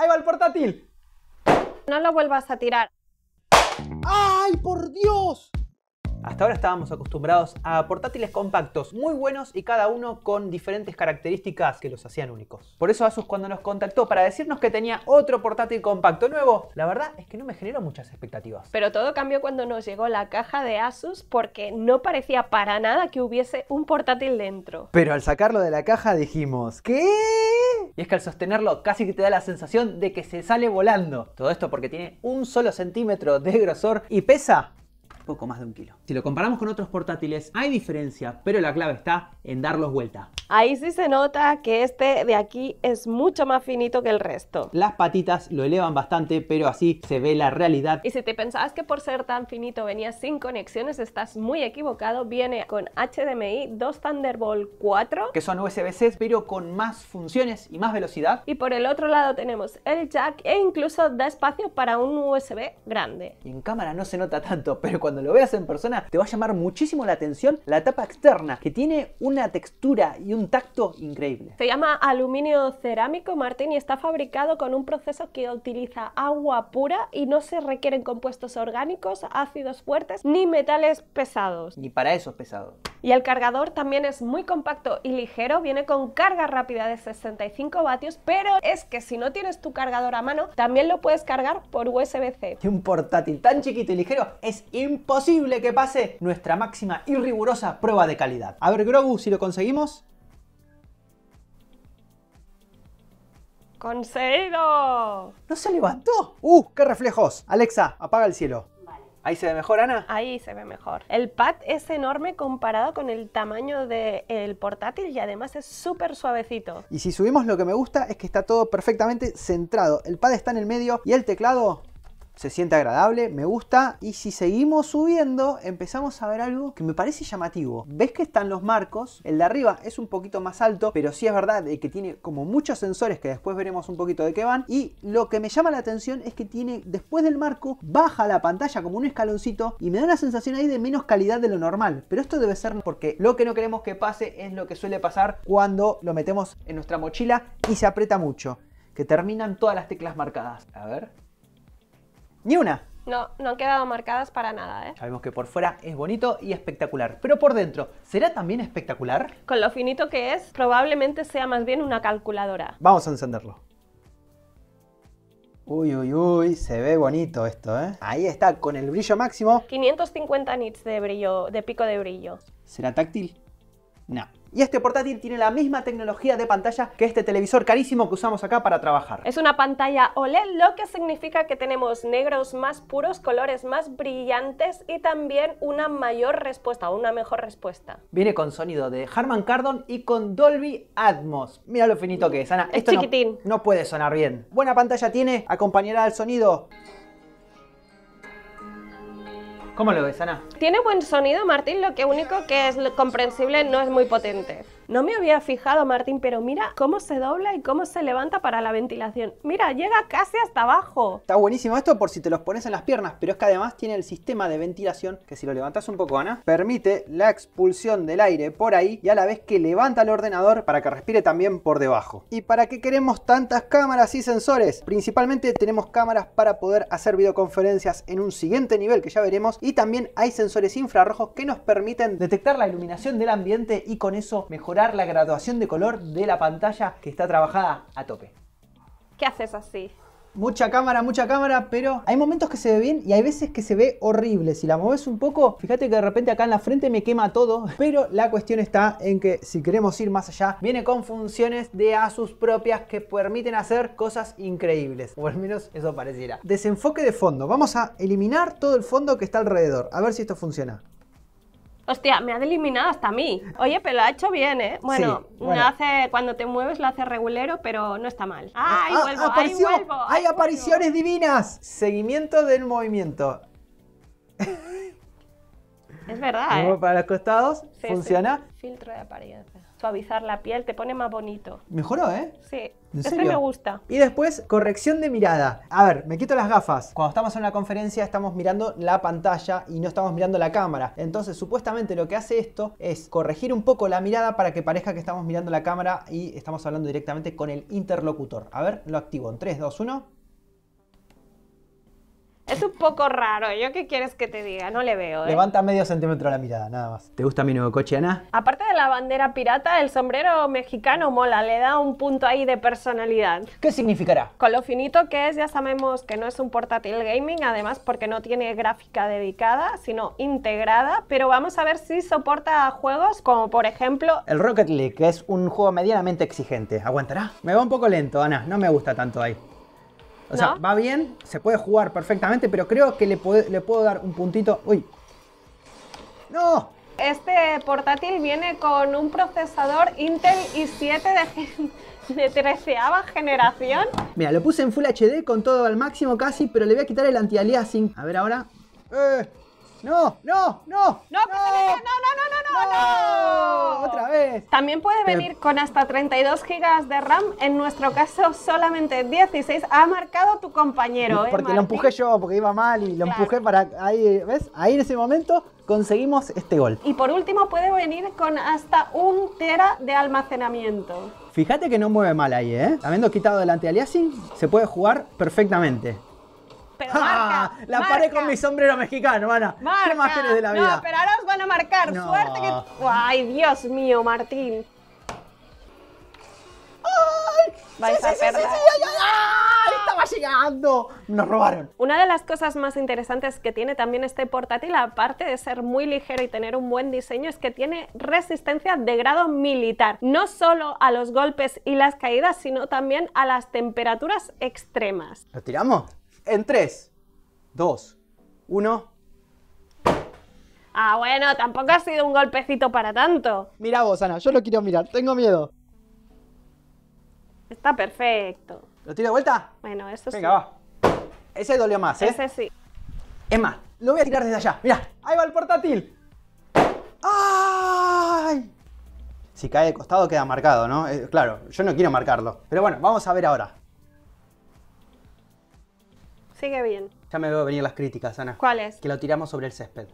¡Ahí va el portátil! No lo vuelvas a tirar. ¡Ay, por Dios! Hasta ahora estábamos acostumbrados a portátiles compactos, muy buenos y cada uno con diferentes características que los hacían únicos. Por eso Asus cuando nos contactó para decirnos que tenía otro portátil compacto nuevo, la verdad es que no me generó muchas expectativas. Pero todo cambió cuando nos llegó la caja de Asus porque no parecía para nada que hubiese un portátil dentro. Pero al sacarlo de la caja dijimos, ¿qué? Y es que al sostenerlo casi que te da la sensación de que se sale volando. Todo esto porque tiene un solo centímetro de grosor y pesa con más de un kilo. Si lo comparamos con otros portátiles, hay diferencia, pero la clave está en darlos vuelta. Ahí sí se nota que este de aquí es mucho más finito que el resto. Las patitas lo elevan bastante, pero así se ve la realidad. Y si te pensabas que por ser tan finito venía sin conexiones, estás muy equivocado. Viene con HDMI, 2 Thunderbolt 4, que son USB-C, pero con más funciones y más velocidad. Y por el otro lado tenemos el jack e incluso da espacio para un USB grande. en cámara no se nota tanto, pero cuando cuando lo veas en persona te va a llamar muchísimo la atención la tapa externa, que tiene una textura y un tacto increíble. Se llama aluminio cerámico, Martín, y está fabricado con un proceso que utiliza agua pura y no se requieren compuestos orgánicos, ácidos fuertes ni metales pesados. Ni para eso es pesado. Y el cargador también es muy compacto y ligero, viene con carga rápida de 65 vatios, pero es que si no tienes tu cargador a mano, también lo puedes cargar por USB-C. Un portátil tan chiquito y ligero es imposible que pase nuestra máxima y rigurosa prueba de calidad. A ver, Grogu, si lo conseguimos. ¡Conseguido! ¡No se levantó! ¡Uh! ¡Qué reflejos! Alexa, apaga el cielo. ¿Ahí se ve mejor, Ana? Ahí se ve mejor. El pad es enorme comparado con el tamaño del portátil y además es súper suavecito. Y si subimos lo que me gusta es que está todo perfectamente centrado. El pad está en el medio y el teclado se siente agradable, me gusta. Y si seguimos subiendo, empezamos a ver algo que me parece llamativo. ¿Ves que están los marcos? El de arriba es un poquito más alto, pero sí es verdad que tiene como muchos sensores que después veremos un poquito de qué van. Y lo que me llama la atención es que tiene, después del marco, baja la pantalla como un escaloncito y me da una sensación ahí de menos calidad de lo normal. Pero esto debe ser porque lo que no queremos que pase es lo que suele pasar cuando lo metemos en nuestra mochila y se aprieta mucho. Que terminan todas las teclas marcadas. A ver. Ni una. No, no han quedado marcadas para nada, ¿eh? Sabemos que por fuera es bonito y espectacular, pero por dentro, ¿será también espectacular? Con lo finito que es, probablemente sea más bien una calculadora. Vamos a encenderlo. Uy, uy, uy, se ve bonito esto, ¿eh? Ahí está, con el brillo máximo. 550 nits de brillo, de pico de brillo. ¿Será táctil? No. Y este portátil tiene la misma tecnología de pantalla que este televisor carísimo que usamos acá para trabajar. Es una pantalla OLED, lo que significa que tenemos negros más puros, colores más brillantes y también una mayor respuesta una mejor respuesta. Viene con sonido de Harman Kardon y con Dolby Atmos. Mira lo finito que es, Ana. No, puede sonar bien. Buena pantalla tiene, acompañará al sonido. ¿Cómo lo ves, Ana? Tiene buen sonido, Martín, lo que único que es comprensible no es muy potente. No me había fijado, Martín, pero mira cómo se dobla y cómo se levanta para la ventilación. Mira, llega casi hasta abajo. Está buenísimo esto por si te los pones en las piernas, pero es que además tiene el sistema de ventilación que si lo levantas un poco, Ana, permite la expulsión del aire por ahí y a la vez que levanta el ordenador para que respire también por debajo. ¿Y para qué queremos tantas cámaras y sensores? Principalmente tenemos cámaras para poder hacer videoconferencias en un siguiente nivel que ya veremos y también hay sensores infrarrojos que nos permiten detectar la iluminación del ambiente y con eso mejorar la graduación de color de la pantalla que está trabajada a tope. ¿Qué haces así? Mucha cámara, mucha cámara, pero hay momentos que se ve bien y hay veces que se ve horrible. Si la mueves un poco, fíjate que de repente acá en la frente me quema todo. Pero la cuestión está en que si queremos ir más allá, viene con funciones de Asus propias que permiten hacer cosas increíbles. O al menos eso pareciera. Desenfoque de fondo. Vamos a eliminar todo el fondo que está alrededor. A ver si esto funciona hostia, me ha eliminado hasta a mí. Oye, pero lo ha hecho bien, ¿eh? Bueno, hace, cuando te mueves lo hace regulero, pero no está mal. ¡Ay, ah, ah, ah, vuelvo, vuelvo! ¡Hay apariciones divinas! Seguimiento del movimiento. Es verdad, ¿eh? Para los costados, funciona. Filtro de apariencia suavizar la piel, te pone más bonito. Mejoró, ¿eh? Sí. ¿En este me gusta. Y después, corrección de mirada. A ver, me quito las gafas. Cuando estamos en una conferencia estamos mirando la pantalla y no estamos mirando la cámara. Entonces, supuestamente lo que hace esto es corregir un poco la mirada para que parezca que estamos mirando la cámara y estamos hablando directamente con el interlocutor. A ver, lo activo en 3, 2, 1 es un poco raro. ¿Yo qué quieres que te diga? No le veo. ¿eh? Levanta medio centímetro la mirada, nada más. ¿Te gusta mi nuevo coche, Ana? Aparte de la bandera pirata, el sombrero mexicano mola. Le da un punto ahí de personalidad. ¿Qué significará? Con lo finito que es, ya sabemos que no es un portátil gaming. Además, porque no tiene gráfica dedicada, sino integrada. Pero vamos a ver si soporta juegos como, por ejemplo... El Rocket League, que es un juego medianamente exigente. ¿Aguantará? Me va un poco lento, Ana. No me gusta tanto ahí. O sea, va bien, se puede jugar perfectamente, pero creo que le, puedo dar un puntito. ¡Uy! ¡No! Este portátil viene con un procesador Intel i7 de, de 13a generación. Mira, lo puse en Full HD con todo al máximo casi, pero le voy a quitar el anti-aliasing. A ver ahora. ¡Eh! ¡No! ¡No! ¡No! ¡No, no no no no También puede venir con hasta 32 gigas de RAM, en nuestro caso solamente 16 ha marcado tu compañero. ¿eh, porque lo empujé yo, porque iba mal y lo empujé para ahí, ¿ves? Ahí en ese momento conseguimos este gol. Y por último puede venir con hasta un tera de almacenamiento. Fíjate que no mueve mal ahí, ¿eh? Habiendo quitado delante aliasing, se puede jugar perfectamente. La marca. con mi sombrero mexicano, Ana. Marca. No, pero ahora os van a marcar. Suerte que. ¡Ay, Dios mío, Martín! ¡Ay! ¡Estaba llegando! Nos robaron. Una de las cosas más interesantes que tiene también este portátil, aparte de ser muy ligero y tener un buen diseño, es que tiene resistencia de grado militar. No solo a los golpes y las caídas, sino también a las temperaturas extremas. ¿Lo tiramos? En 3, 2, 1. Ah, bueno, tampoco ha sido un golpecito para tanto. Mira vos, Ana, yo lo quiero mirar, tengo miedo. Está perfecto. ¿Lo tiro de vuelta? Bueno, eso sí. Venga, va. Ese dolió más, ¿eh? Ese sí. Es más, lo voy a tirar desde allá. Mira, ahí va el portátil. ¡Ay! Si cae de costado queda marcado, ¿no? Eh, claro, yo no quiero marcarlo. Pero bueno, vamos a ver ahora. Sigue bien. Ya me veo venir las críticas, Ana. ¿Cuáles? Que lo tiramos sobre el césped.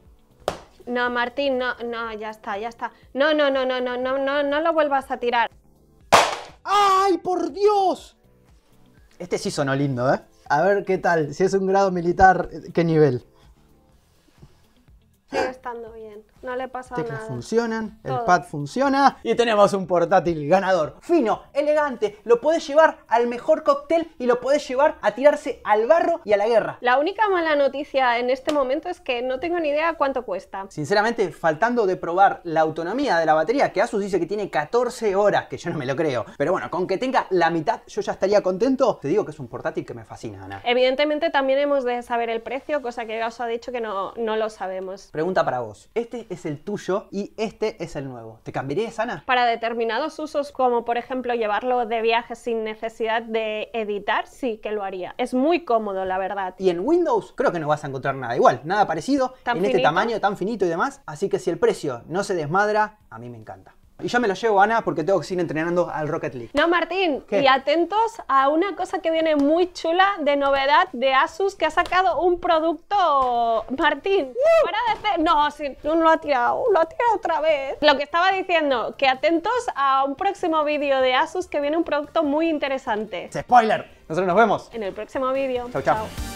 No, Martín, no, no, ya está, ya está. No, no, no, no, no, no, no, no lo vuelvas a tirar. ¡Ay, por Dios! Este sí sonó lindo, ¿eh? A ver qué tal, si es un grado militar, qué nivel. Sigue estando bien, no le pasa nada. Teclas funcionan, el pad funciona y tenemos un portátil ganador. Fino, elegante, lo puedes llevar al mejor cóctel y lo puedes llevar a tirarse al barro y a la guerra. La única mala noticia en este momento es que no tengo ni idea cuánto cuesta. Sinceramente, faltando de probar la autonomía de la batería, que Asus dice que tiene 14 horas, que yo no me lo creo, pero bueno, con que tenga la mitad yo ya estaría contento. Te digo que es un portátil que me fascina, Ana. Evidentemente también hemos de saber el precio, cosa que Asus ha dicho que no, no lo sabemos. Pregunta para vos. Este es el tuyo y este es el nuevo. ¿Te cambiarías, Ana? Para determinados usos, como por ejemplo llevarlo de viaje sin necesidad de editar, sí que lo haría. Es muy cómodo, la verdad. Y en Windows creo que no vas a encontrar nada igual, nada parecido, en este tamaño tan finito y demás. Así que si el precio no se desmadra, a mí me encanta. Y yo me lo llevo, Ana, porque tengo que seguir entrenando al Rocket League. No, Martín. Y atentos a una cosa que viene muy chula de novedad de Asus, que ha sacado un producto, Martín. para de No, sí, no lo ha tirado, lo ha tirado otra vez. Lo que estaba diciendo, que atentos a un próximo vídeo de Asus, que viene un producto muy interesante. ¡Spoiler! Nosotros nos vemos. En el próximo vídeo. chao. chao.